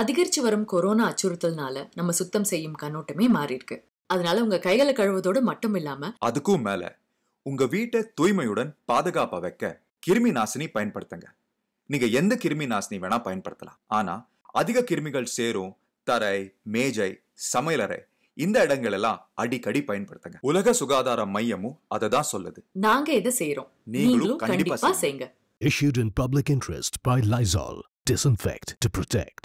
அதிகரிச்சு வரும் கொரோனா அச்சுறுத்தல்னால நம்ம சுத்தம் செய்யும் கண்ணோட்டமே மாறி இருக்கு அதனால உங்க கைகளை கழுவதோடு மட்டும் இல்லாம அதுக்கும் மேல உங்க வீட்டை தூய்மையுடன் பாதுகாப்பா வைக்க கிருமி நாசினி பயன்படுத்துங்க நீங்க எந்த கிருமி நாசினி வேணா பயன்படுத்தலாம் ஆனா அதிக கிருமிகள் சேரும் தரை மேஜை சமையலறை இந்த இடங்கள் எல்லாம் அடிக்கடி பயன்படுத்துங்க உலக சுகாதார மையமும் அதை தான் சொல்லுது நாங்க இதை செய்யறோம் நீங்களும் கண்டிப்பா செய்யுங்க Issued in public interest by Lysol. Disinfect to protect.